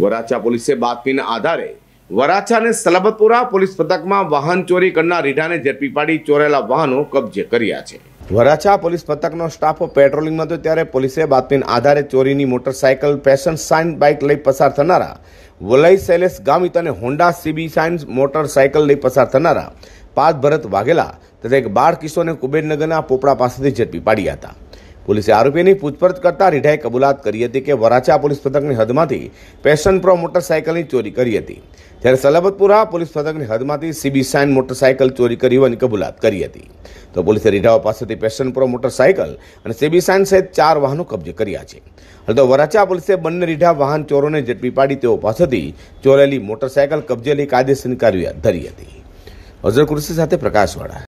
વરાછા પોલીસે બાતમીના આધારે વરાછાને સલાબતપુરા પોલીસ પથકમાં વાહન ચોરી કરનાર રીઢાને ઝડપી પાડી ચોરેલા વાહનો કબજે કર્યા છે વરાછા પોલીસ પથકનો સ્ટાફ પેટ્રોલિંગમાં હતો ત્યારે પોલીસે બાતમીના આધારે ચોરીની મોટરસાયકલ પેશન સાઇન બાઇક લઈ પસાર થનારા વલય શૈલેષ ગામિત અને હોન્ડા સીબી સાઇન્સ મોટરસાયકલ લઈ પસાર થનારા પાદ ભરત વાઘેલા તથા એક બાળ કિશોરને કુબેરનગરના પોપડા પાસેથી ઝડપી પાડ્યા હતા પોલીસે આરોપીની પૂછપરછ કરતા રીઢાએ કબૂલાત કરી હતી કે વરાછા પોલીસ મથકની હદમાંથી પેશન પ્રો મોટરસાયકલની ચોરી કરી હતી ત્યારે સલાબતપુરા પોલીસ મથકની હદમાંથી સીબી સાઇન મોટરસાયકલ ચોરી કરી હોવાની કબૂલાત કરી હતી તો પોલીસે રીઢાઓ પાસેથી પેશન પ્રો મોટરસાયકલ અને સીબી સાઇન સહિત ચાર વાહનો કબજે કર્યા છે હાલ તો વરાછા પોલીસે બંને રીઢા વાહન ચોરોને ઝડપી પાડી તેઓ પાસેથી ચોરેલી મોટરસાયકલ કબજેલી લઈ કાયદેસરની કાર્યવાહી ધરી હતી અઝર કૃષિ સાથે પ્રકાશવાળા